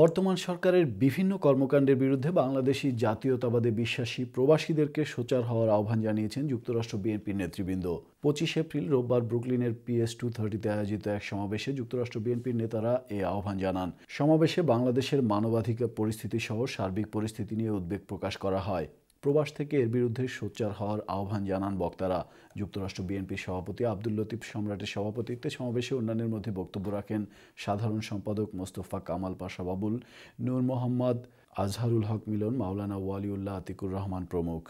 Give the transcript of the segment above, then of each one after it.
বর্তমান সরকারের বিভিন্ন কর্মকাণ্ডের বিরুদ্ধে বাংলাদেশি জাতীয়তাবাদে বিশ্বাসী প্রবাসীদেরকে সোচার হওয়ার আহ্বান জানিয়েছেন যুক্তরাষ্ট্র বিএনপির নেতৃবৃন্দ পঁচিশ এপ্রিল রোববার ব্রুকলিনের পিএস টু থার্টিতে আয়োজিত এক সমাবেশে যুক্তরাষ্ট্র বিএনপির নেতারা এ আহ্বান জানান সমাবেশে বাংলাদেশের মানবাধিকার পরিস্থিতি সহ সার্বিক পরিস্থিতি নিয়ে উদ্বেগ প্রকাশ করা হয় প্রবাস থেকে এর বিরুদ্ধে সোচ্চার হওয়ার আহ্বান জানান বক্তারা যুক্তরাষ্ট্র বিএনপির সভাপতি আব্দুল লতিফ সম্রাটের সভাপতিত্বে সমাবেশে অন্যান্যের মধ্যে বক্তব্য রাখেন সাধারণ সম্পাদক মোস্তফা কামাল পাশা বাবুল নূর মোহাম্মদ আজহারুল হক মিলন মাওলানা ওয়ালিউল্লাহ আতিকুর রহমান প্রমুখ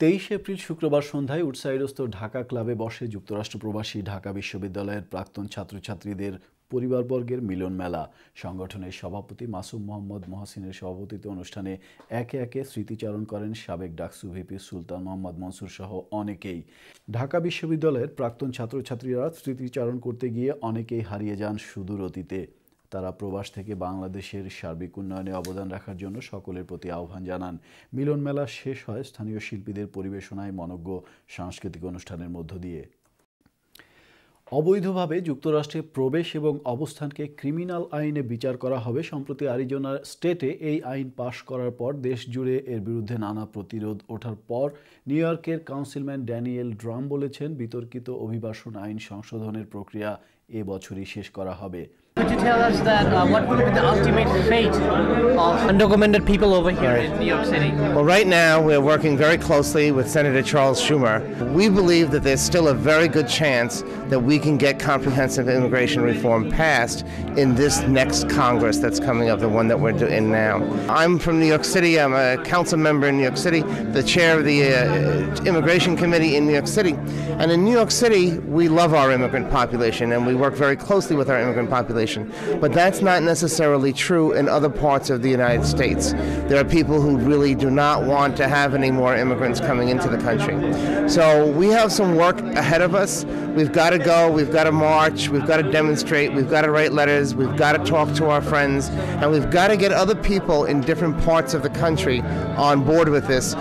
তেইশ এপ্রিল শুক্রবার সন্ধ্যায় উৎসাহীরস্থ ঢাকা ক্লাবে বসে যুক্তরাষ্ট্র প্রবাসী ঢাকা বিশ্ববিদ্যালয়ের প্রাক্তন ছাত্রছাত্রীদের পরিবারবর্গের মিলন মেলা সংগঠনের সভাপতি মাসুম মোহাম্মদ মহসিনের সভাপতিত্বে অনুষ্ঠানে একে একে স্মৃতিচারণ করেন সাবেক ডাকসু ভিপি সুলতান মোহাম্মদ মনসুর সহ অনেকেই ঢাকা বিশ্ববিদ্যালয়ের প্রাক্তন ছাত্রছাত্রীরা স্মৃতিচারণ করতে গিয়ে অনেকেই হারিয়ে যান সুদূর অতীতে তারা প্রবাস থেকে বাংলাদেশের সার্বিক উন্নয়নে অবদান রাখার জন্য সকলের প্রতি আহ্বান জানান মিলন মেলা শেষ হয় স্থানীয় শিল্পীদের পরিবেশনায় মনজ্ঞ সাংস্কৃতিক অনুষ্ঠানের মধ্য দিয়ে অবৈধভাবে যুক্তরাষ্ট্রে প্রবেশ এবং অবস্থানকে ক্রিমিনাল আইনে বিচার করা হবে সম্প্রতি আরিজোনার স্টেটে এই আইন পাশ করার পর দেশ জুড়ে এর বিরুদ্ধে নানা প্রতিরোধ ওঠার পর নিউ ইয়র্কের কাউন্সিলম্যান ড্যানিয়েল ড্রাম বলেছেন বিতর্কিত অভিবাসন আইন সংশোধনের প্রক্রিয়া এ বছরই শেষ করা হবে Could you tell us that uh, what will be the ultimate fate of undocumented people over here in New York City? Well, right now we're working very closely with Senator Charles Schumer. We believe that there's still a very good chance that we can get comprehensive immigration reform passed in this next Congress that's coming up, the one that we're in now. I'm from New York City. I'm a council member in New York City, the chair of the uh, Immigration Committee in New York City. And in New York City, we love our immigrant population and we work very closely with our immigrant population. But that's not necessarily true in other parts of the United States. There are people who really do not want to have any more immigrants coming into the country. So we have some work ahead of us. We've got to go, we've got to march, we've got to demonstrate, we've got to write letters, we've got to talk to our friends, and we've got to get other people in different parts of the country on board with this.